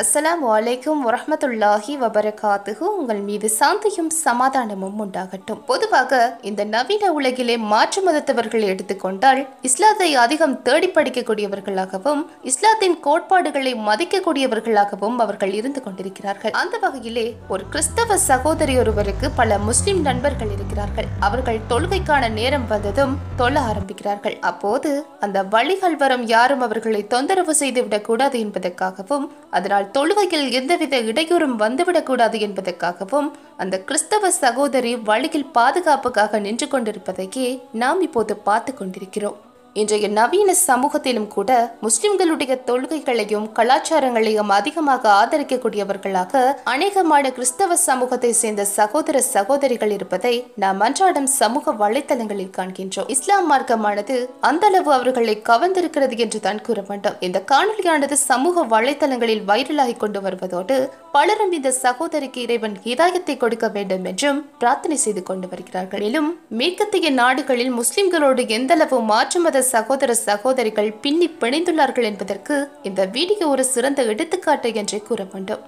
அஸ்லாம் வலைக்கும் வரமத்துல்லாஹி வபரகாத்துகு உங்கள் மீது சாந்தியும் சமாதானமும் உண்டாகட்டும் பொதுவாக இந்த நவீன உலகிலே மாற்று மதத்தவர்கள் எடுத்துக்கொண்டால் இஸ்லாத்தை அதிகம் தேடி படிக்கக்கூடியவர்களாகவும் இஸ்லாத்தின் கோட்பாடுகளை மதிக்கக்கூடியவர்களாகவும் அவர்கள் இருந்து கொண்டிருக்கிறார்கள் அந்த வகையிலே ஒரு கிறிஸ்தவ சகோதரி ஒருவருக்கு பல முஸ்லிம் நண்பர்கள் இருக்கிறார்கள் அவர்கள் தொழுகைக்கான நேரம் வந்ததும் தொல்ல ஆரம்பிக்கிறார்கள் அப்போது அந்த வழிகள் வரும் யாரும் அவர்களை தொந்தரவு கூடாது என்பதற்காகவும் அதன் அதனால் தொழுவையில் எந்தவித இடையூறும் வந்துவிடக்கூடாது என்பதற்காகவும் அந்த கிறிஸ்தவ சகோதரி வழியில் பாதுகாப்புக்காக நின்று கொண்டிருப்பதையே நாம் இப்போது பார்த்து கொண்டிருக்கிறோம் இன்றைய நவீன சமூகத்திலும் கூட முஸ்லிம்களுடைய தொழுகைகளையும் கலாச்சாரங்களையும் அதிகமாக ஆதரிக்கக்கூடியவர்களாக அநேகமான கிறிஸ்தவ சமூகத்தை சேர்ந்த சகோதர சகோதரிகள் இருப்பதை நாம் அன்றாடம் சமூக வலைத்தளங்களில் காண்கின்றோம் இஸ்லாம் மார்க்கமானது அந்த அளவு அவர்களை கவர்ந்திருக்கிறது என்று தான் கூற வேண்டும் இந்த காணொலியானது சமூக வலைத்தளங்களில் வைரலாகி கொண்டு வருவதோடு பலரும் இந்த சகோதரிக்கு இறைவன் இதாயத்தை கொடுக்க வேண்டும் என்றும் பிரார்த்தனை செய்து கொண்டு வருகிறார்கள் மேலும் மேற்கத்திய நாடுகளில் முஸ்லிம்களோடு எந்தளவு மாற்று மத சகோதர சகோதரிகள் பின்னி பிணைந்துள்ளார்கள் என்பதற்கு இந்த வீடியோ ஒரு சிறந்த எடுத்துக்காட்டு என்றே கூற வேண்டும்